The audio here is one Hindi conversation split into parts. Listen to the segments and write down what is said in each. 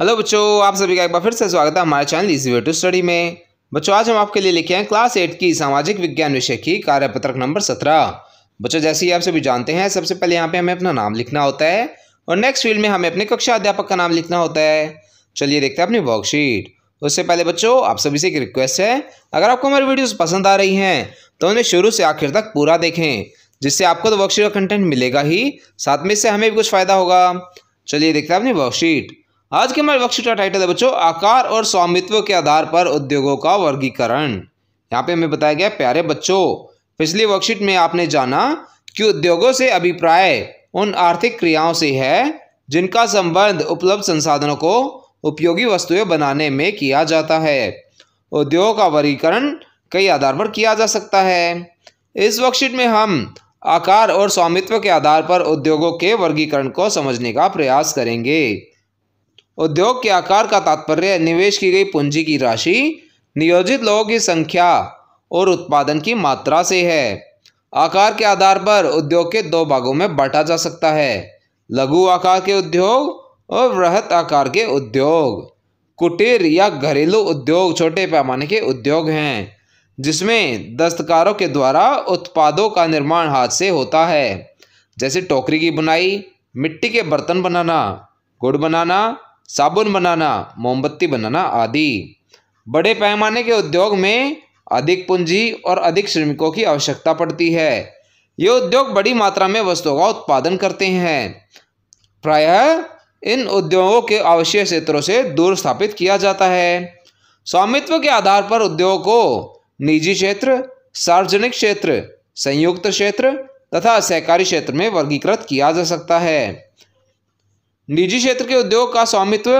हेलो बच्चों आप सभी का एक बार फिर से स्वागत है हमारे channel easy way to study में बच्चों आज हम आपके लिए लेके आए क्लास एट की सामाजिक विज्ञान विषय की कार्यपत्रक नंबर सत्रह बच्चों जैसे ही आप सभी जानते हैं सबसे पहले यहाँ पे हमें अपना नाम लिखना होता है और नेक्स्ट फील्ड में हमें अपने कक्षा अध्यापक का नाम लिखना होता है चलिए देखते हैं अपनी वर्कशीट उससे पहले बच्चों आप सभी से एक रिक्वेस्ट है अगर आपको हमारी वीडियोज़ पसंद आ रही हैं तो उन्हें शुरू से आखिर तक पूरा देखें जिससे आपको तो वर्कशीट का कंटेंट मिलेगा ही साथ में इससे हमें भी कुछ फ़ायदा होगा चलिए देखते हैं अपनी वर्कशीट आज के हमारे वर्कशीट का टाइटल है बच्चों आकार और स्वामित्व के आधार पर उद्योगों का वर्गीकरण यहाँ पे हमें बताया गया प्यारे बच्चों पिछली वर्कशीट में आपने जाना कि उद्योगों से अभिप्राय उन आर्थिक क्रियाओं से है जिनका संबंध उपलब्ध संसाधनों को उपयोगी वस्तुएं बनाने में किया जाता है उद्योग का वर्गीकरण कई आधार पर किया जा सकता है इस वर्कशीट में हम आकार और स्वामित्व के आधार पर उद्योगों के वर्गीकरण को समझने का प्रयास करेंगे उद्योग के आकार का तात्पर्य निवेश की गई पूंजी की राशि नियोजित लोगों की संख्या और उत्पादन की मात्रा से है आकार के आधार पर उद्योग के दो भागों में बांटा जा सकता है लघु आकार के उद्योग और वृहत आकार के उद्योग कुटीर या घरेलू उद्योग छोटे पैमाने के उद्योग हैं जिसमें दस्तकारों के द्वारा उत्पादों का निर्माण हाथ से होता है जैसे टोकरी की बुनाई मिट्टी के बर्तन बनाना गुड़ बनाना साबुन बनाना मोमबत्ती बनाना आदि बड़े पैमाने के उद्योग में अधिक पूंजी और अधिक श्रमिकों की आवश्यकता पड़ती है ये उद्योग बड़ी मात्रा में वस्तुओं का उत्पादन करते हैं प्रायः इन उद्योगों के आवश्यक क्षेत्रों से दूर स्थापित किया जाता है स्वामित्व के आधार पर उद्योग को निजी क्षेत्र सार्वजनिक क्षेत्र संयुक्त क्षेत्र तथा सहकारी क्षेत्र में वर्गीकृत किया जा सकता है निजी क्षेत्र के उद्योग का स्वामित्व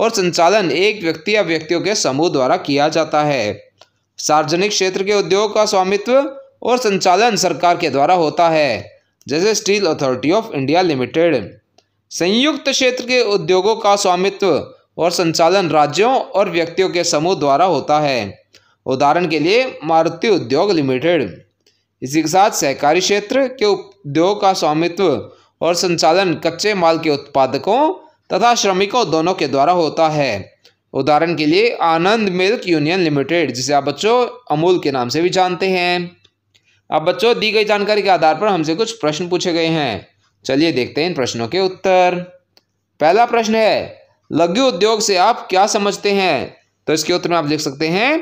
और संचालन एक व्यक्ति या व्यक्तियों के समूह द्वारा किया जाता है सार्वजनिक क्षेत्र के उद्योग का स्वामित्व और संचालन सरकार के द्वारा होता है जैसे Steel Authority of India Limited संयुक्त क्षेत्र के उद्योगों का स्वामित्व और संचालन राज्यों और व्यक्तियों के समूह द्वारा होता है उदाहरण के लिए मारुति उद्योग लिमिटेड इसी के साथ सहकारी क्षेत्र के उद्योग का स्वामित्व और संचालन कच्चे माल के उत्पादकों तथा श्रमिकों दोनों के द्वारा होता है उदाहरण के लिए आनंद मिल्क यूनियन लिमिटेड जिसे आप बच्चों अमूल के नाम से भी जानते हैं अब बच्चों दी गई जानकारी के आधार पर हमसे कुछ प्रश्न पूछे गए हैं चलिए देखते हैं इन प्रश्नों के उत्तर पहला प्रश्न है लघु उद्योग से आप क्या समझते हैं तो इसके उत्तर में आप लिख सकते हैं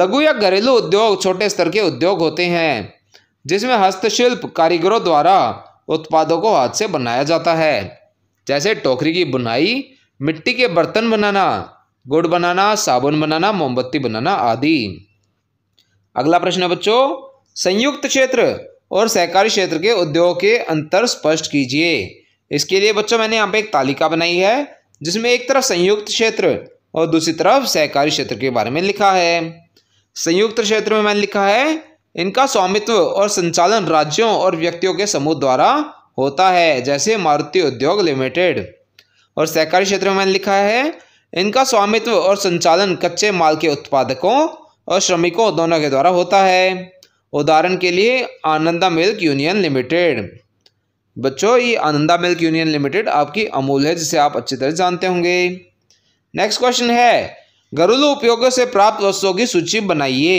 लघु या घरेलू उद्योग छोटे स्तर के उद्योग होते हैं जिसमें हस्तशिल्प कारीगरों द्वारा उत्पादों को हाथ से बनाया जाता है जैसे टोकरी की बुनाई मिट्टी के बर्तन बनाना गुड़ बनाना साबुन बनाना मोमबत्ती बनाना आदि अगला प्रश्न है बच्चों संयुक्त क्षेत्र और सहकारी क्षेत्र के उद्योग के अंतर स्पष्ट कीजिए इसके लिए बच्चों मैंने यहाँ पे एक तालिका बनाई है जिसमें एक तरफ संयुक्त क्षेत्र और दूसरी तरफ सहकारी क्षेत्र के बारे में लिखा है संयुक्त क्षेत्र में मैंने लिखा है इनका स्वामित्व और संचालन राज्यों और व्यक्तियों के समूह द्वारा होता है जैसे मारुति उद्योग लिमिटेड और सहकारी क्षेत्र में मैंने लिखा है इनका स्वामित्व और संचालन कच्चे माल के उत्पादकों और श्रमिकों दोनों के द्वारा होता है उदाहरण के लिए आनंदा मिल्क यूनियन लिमिटेड बच्चों ये आनंदा मिल्क यूनियन लिमिटेड आपकी अमूल है जिसे आप अच्छी तरह जानते होंगे नेक्स्ट क्वेश्चन है घरेलू उपयोगों से प्राप्त वस्तुओं की सूची बनाइए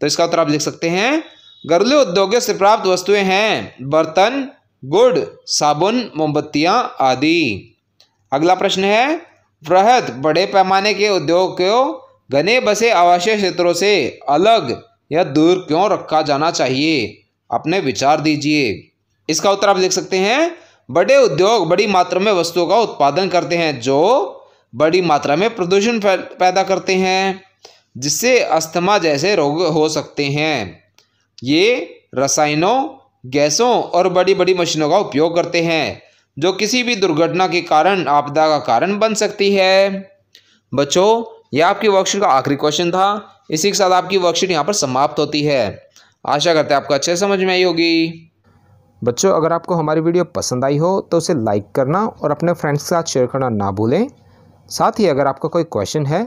तो इसका उत्तर आप लिख सकते हैं घरेलू उद्योगों से प्राप्त वस्तुएं हैं बर्तन गुड़ साबुन मोमबत्तियां आदि अगला प्रश्न है वृहद बड़े पैमाने के उद्योग को घने बसे आवासीय क्षेत्रों से अलग या दूर क्यों रखा जाना चाहिए अपने विचार दीजिए इसका उत्तर आप लिख सकते हैं बड़े उद्योग बड़ी मात्रा में वस्तुओं का उत्पादन करते हैं जो बड़ी मात्रा में प्रदूषण पैदा करते हैं जिससे अस्थमा जैसे रोग हो सकते हैं ये रसायनों गैसों और बड़ी बड़ी मशीनों का उपयोग करते हैं जो किसी भी दुर्घटना के कारण आपदा का कारण बन सकती है बच्चों यह आपकी वर्कशीट का आखिरी क्वेश्चन था इसी के साथ आपकी वर्कशीट यहाँ पर समाप्त होती है आशा करते हैं आपको अच्छे समझ में आई होगी बच्चों अगर आपको हमारी वीडियो पसंद आई हो तो उसे लाइक करना और अपने फ्रेंड्स के साथ शेयर करना ना भूलें साथ ही अगर आपका कोई क्वेश्चन है